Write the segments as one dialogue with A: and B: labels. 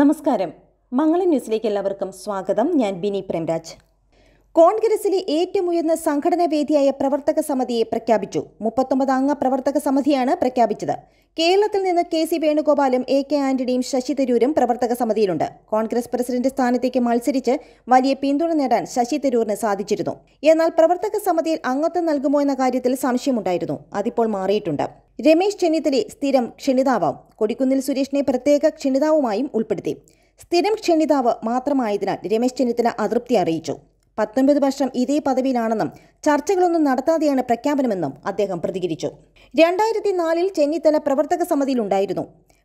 A: നമസ്കാരം മംഗള ന്യൂസിലേക്ക് എല്ലാവർക്കും സ്വാഗതം ഞാൻ ബിനി പ്രേംരാജ് കോൺഗ്രസിലെ ഏറ്റവും ഉയർന്ന സംഘടനാ വേദിയായ പ്രവർത്തക സമിതിയെ പ്രഖ്യാപിച്ചു മുപ്പത്തൊമ്പത് അംഗ പ്രവർത്തക സമിതിയാണ് പ്രഖ്യാപിച്ചത് കേരളത്തിൽ നിന്ന് കെ സി വേണുഗോപാലും എ കെ ആന്റണിയും ശശി തരൂരും പ്രവർത്തക സമിതിയിലുണ്ട് കോൺഗ്രസ് പ്രസിഡന്റ് സ്ഥാനത്തേക്ക് മത്സരിച്ച് വലിയ പിന്തുണ നേടാൻ ശശി തരൂരിന് സാധിച്ചിരുന്നു എന്നാൽ പ്രവർത്തക സമിതിയിൽ അംഗത്വം നൽകുമോ എന്ന കാര്യത്തിൽ സംശയമുണ്ടായിരുന്നു അതിപ്പോൾ മാറിയിട്ടുണ്ട് രമേശ് ചെന്നിത്തലയെ സ്ഥിരം ക്ഷണിതാവാം കൊടിക്കുന്നിൽ സുരേഷിനെ പ്രത്യേക ക്ഷണിതാവുമായും ഉൾപ്പെടുത്തി സ്ഥിരം ക്ഷണിതാവ് മാത്രമായതിനാൽ രമേശ് ചെന്നിത്തല അതൃപ്തി അറിയിച്ചു പത്തൊൻപത് വർഷം ഇതേ പദവിയിലാണെന്നും ചർച്ചകളൊന്നും നടത്താതെയാണ് പ്രഖ്യാപനമെന്നും അദ്ദേഹം പ്രതികരിച്ചു രണ്ടായിരത്തി നാലിൽ ചെന്നിത്തല പ്രവർത്തക സമിതിയിലുണ്ടായിരുന്നു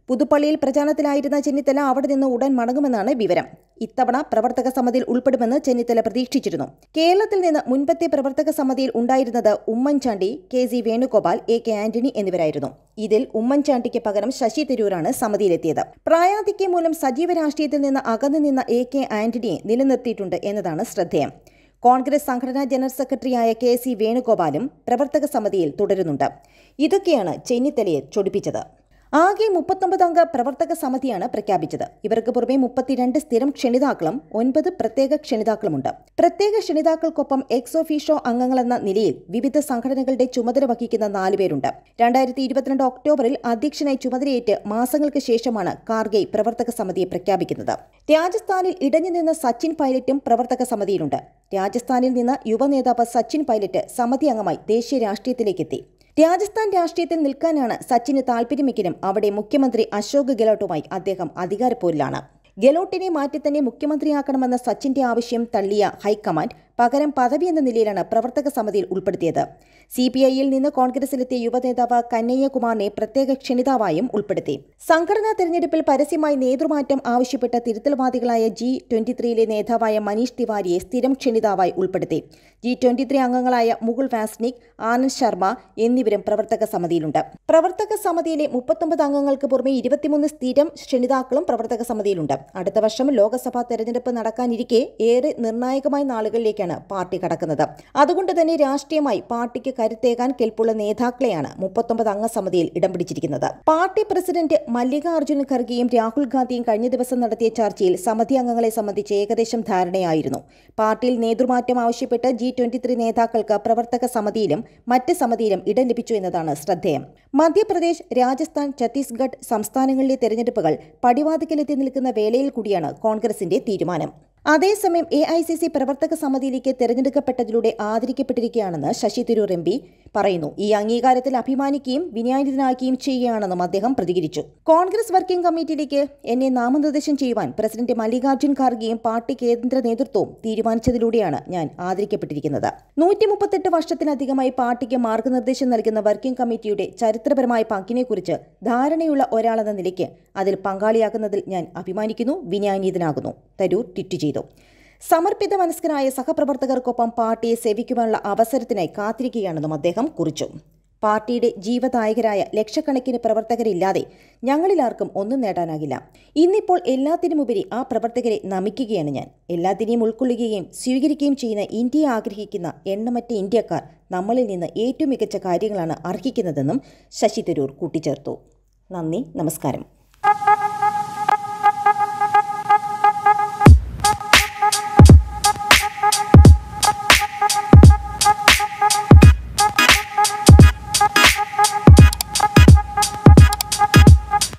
A: പുതുപ്പള്ളിയിൽ പ്രചാരണത്തിലായിരുന്ന ചെന്നിത്തല അവിടെ നിന്ന് ഉടൻ മടങ്ങുമെന്നാണ് വിവരം ഇത്തവണ പ്രവർത്തക സമിതിയിൽ ഉൾപ്പെടുമെന്ന് ചെന്നിത്തല പ്രതീക്ഷിച്ചിരുന്നു കേരളത്തിൽ നിന്ന് മുൻപത്തെ പ്രവർത്തക സമിതിയിൽ ഉണ്ടായിരുന്നത് ഉമ്മൻചാണ്ടി കെ സി വേണുഗോപാൽ എ കെ ആന്റണി എന്നിവരായിരുന്നു ഇതിൽ ഉമ്മൻചാണ്ടിക്ക് പകരം ശശി തരൂരാണ് സമിതിയിലെത്തിയത് പ്രായാധിക്യം മൂലം സജീവ രാഷ്ട്രീയത്തിൽ നിന്ന് അകന്നു നിന്ന എ കെ ആന്റണിയെ നിലനിർത്തിയിട്ടുണ്ട് എന്നതാണ് ശ്രദ്ധേയം കോൺഗ്രസ് സംഘടനാ ജനറൽ സെക്രട്ടറിയായ കെ സി വേണുഗോപാലും പ്രവർത്തക സമിതിയിൽ തുടരുന്നുണ്ട് ഇതൊക്കെയാണ് ചെന്നിത്തലയെ ചൊടിപ്പിച്ചത് ആകെ അംഗ പ്രവർത്തക സമിതിയാണ് പ്രഖ്യാപിച്ചത് ഇവർക്ക് പുറമെ മുപ്പത്തിരണ്ട് സ്ഥിരം ക്ഷണിതാക്കളും ഒൻപത് പ്രത്യേക ക്ഷണിതാക്കളുമുണ്ട് പ്രത്യേക ക്ഷണിതാക്കൾക്കൊപ്പം എക്സോഫീഷോ ഫീഷോ അംഗങ്ങളെന്ന നിലയിൽ വിവിധ സംഘടനകളുടെ ചുമതല വഹിക്കുന്ന നാലുപേരുണ്ട് രണ്ടായിരത്തി ഇരുപത്തിരണ്ട് ഒക്ടോബറിൽ അധ്യക്ഷനായി ചുമതലയേറ്റ് മാസങ്ങൾക്ക് ശേഷമാണ് കാർഗെ പ്രവർത്തക സമിതിയെ പ്രഖ്യാപിക്കുന്നത് രാജസ്ഥാനിൽ ഇടഞ്ഞു നിന്ന സച്ചിൻ പൈലറ്റും പ്രവർത്തക സമിതിയിലുണ്ട് രാജസ്ഥാനിൽ നിന്ന് യുവനേതാവ് സച്ചിൻ പൈലറ്റ് സമിതി അംഗമായി ദേശീയ രാഷ്ട്രീയത്തിലേക്കെത്തി രാജസ്ഥാൻ രാഷ്ട്രീയത്തിൽ നിൽക്കാനാണ് സച്ചിന് താൽപര്യമെങ്കിലും അവിടെ മുഖ്യമന്ത്രി അശോക് ഗെലോട്ടുമായി അദ്ദേഹം അധികാരപ്പോരിലാണ് ഗെലോട്ടിനെ മാറ്റി തന്നെ മുഖ്യമന്ത്രിയാക്കണമെന്ന സച്ചിന്റെ ആവശ്യം തള്ളിയ ഹൈക്കമാൻഡ് പകരം പദവി എന്ന നിലയിലാണ് പ്രവർത്തക സമിതിയിൽ ഉൾപ്പെടുത്തിയത് സി പി ഐയിൽ നിന്ന് കോൺഗ്രസിലെത്തിയ യുവനേതാവ് കന്നയ്യകുമാറിനെ പ്രത്യേക ക്ഷണിതാവായും ഉൾപ്പെടുത്തി സംഘടനാ തെരഞ്ഞെടുപ്പിൽ പരസ്യമായി നേതൃമാറ്റം ആവശ്യപ്പെട്ട തിരുത്തൽവാദികളായ ജി ട്വന്റി ത്രീയിലെ നേതാവായ മനീഷ് തിവാരിയെ സ്ഥിരം ക്ഷണിതാവായി ഉൾപ്പെടുത്തി ജി ട്വന്റി ത്രീ അംഗങ്ങളായ മുകുൾ വാസ്നിക് ആനന്ദ് ശർമ്മ എന്നിവരും പ്രവർത്തക സമിതിയിലുണ്ട് പ്രവർത്തക സമിതിയിലെ മുപ്പത്തൊമ്പത് അംഗങ്ങൾക്ക് പുറമെ ഇരുപത്തിമൂന്ന് സ്ഥിരം ക്ഷണിതാക്കളും പ്രവർത്തക സമിതിയിലുണ്ട് അടുത്ത വർഷം ലോക്സഭാ തെരഞ്ഞെടുപ്പ് നടക്കാനിരിക്കെ ഏറെ നിർണായകമായ നാളുകളിലേക്കാണ് വഴിയാണ് പാർട്ടി കടക്കുന്നത് അതുകൊണ്ട് തന്നെ രാഷ്ട്രീയമായി പാർട്ടിക്ക് കരുത്തേകാൻ കെൽപ്പുള്ള നേതാക്കളെയാണ് മുപ്പത്തൊമ്പത് അംഗ സമിതിയിൽ ഇടം പിടിച്ചിരിക്കുന്നത് പാർട്ടി പ്രസിഡന്റ് മല്ലികാർജ്ജുൻ ഖർഗെയും രാഹുൽ ഗാന്ധിയും കഴിഞ്ഞ ദിവസം നടത്തിയ ചർച്ചയിൽ സമിതി അംഗങ്ങളെ സംബന്ധിച്ച് ഏകദേശം ധാരണയായിരുന്നു പാർട്ടിയിൽ നേതൃമാറ്റം ആവശ്യപ്പെട്ട് ജി ട്വന്റി നേതാക്കൾക്ക് പ്രവർത്തക സമിതിയിലും മറ്റ് സമിതിയിലും ഇടം ലഭിച്ചു എന്നതാണ് ശ്രദ്ധേയം മധ്യപ്രദേശ് രാജസ്ഥാൻ ഛത്തീസ്ഗഡ് സംസ്ഥാനങ്ങളിലെ തെരഞ്ഞെടുപ്പുകൾ പടിവാതിക്കലെത്തി നിൽക്കുന്ന വേളയിൽ കൂടിയാണ് കോൺഗ്രസിന്റെ തീരുമാനം അതേസമയം എ ഐ സി സി പ്രവർത്തക സമിതിയിലേക്ക് തെരഞ്ഞെടുക്കപ്പെട്ടതിലൂടെ ആദരിക്കപ്പെട്ടിരിക്കുകയാണെന്ന് ശശി തരൂർ എം പി പറയുന്നു ഈ അംഗീകാരത്തിൽ അഭിമാനിക്കുകയും വിനയാനിതനാക്കുകയും ചെയ്യുകയാണെന്നും അദ്ദേഹം പ്രതികരിച്ചു കോൺഗ്രസ് വർക്കിംഗ് കമ്മിറ്റിയിലേക്ക് എന്നെ നാമനിർദ്ദേശം ചെയ്യുവാൻ പ്രസിഡന്റ് മല്ലികാർജ്ജുൻ ഖാർഗെയും പാർട്ടി കേന്ദ്ര നേതൃത്വവും തീരുമാനിച്ചതിലൂടെയാണ് ഞാൻ ആദരിക്കപ്പെട്ടിരിക്കുന്നത് നൂറ്റി മുപ്പത്തെട്ട് വർഷത്തിനധികമായി പാർട്ടിക്ക് മാർഗനിർദ്ദേശം നൽകുന്ന വർക്കിംഗ് കമ്മിറ്റിയുടെ ചരിത്രപരമായ പങ്കിനെക്കുറിച്ച് ധാരണയുള്ള ഒരാളെന്ന നിലയ്ക്ക് അതിൽ പങ്കാളിയാക്കുന്നതിൽ ഞാൻ അഭിമാനിക്കുന്നു വിനയാനീതനാകുന്നു തരൂർ ട്വിറ്റ് ചെയ്തു സമർപ്പിത മനസ്കനായ സഹപ്രവർത്തകർക്കൊപ്പം പാർട്ടിയെ സേവിക്കുവാനുള്ള അവസരത്തിനായി കാത്തിരിക്കുകയാണെന്നും അദ്ദേഹം കുറിച്ചു പാർട്ടിയുടെ ജീവദായകരായ ലക്ഷക്കണക്കിന് പ്രവർത്തകരില്ലാതെ ഞങ്ങളിലാർക്കും ഒന്നും നേടാനാകില്ല ഇന്നിപ്പോൾ എല്ലാത്തിനുമുപരി ആ പ്രവർത്തകരെ നമിക്കുകയാണ് ഞാൻ എല്ലാത്തിനെയും ഉൾക്കൊള്ളുകയും സ്വീകരിക്കുകയും ചെയ്യുന്ന ഇന്ത്യയെ ആഗ്രഹിക്കുന്ന എണ്ണമറ്റ ഇന്ത്യക്കാർ നമ്മളിൽ നിന്ന് ഏറ്റവും മികച്ച കാര്യങ്ങളാണ് അർഹിക്കുന്നതെന്നും ശശി തരൂർ കൂട്ടിച്ചേർത്തു നന്ദി നമസ്കാരം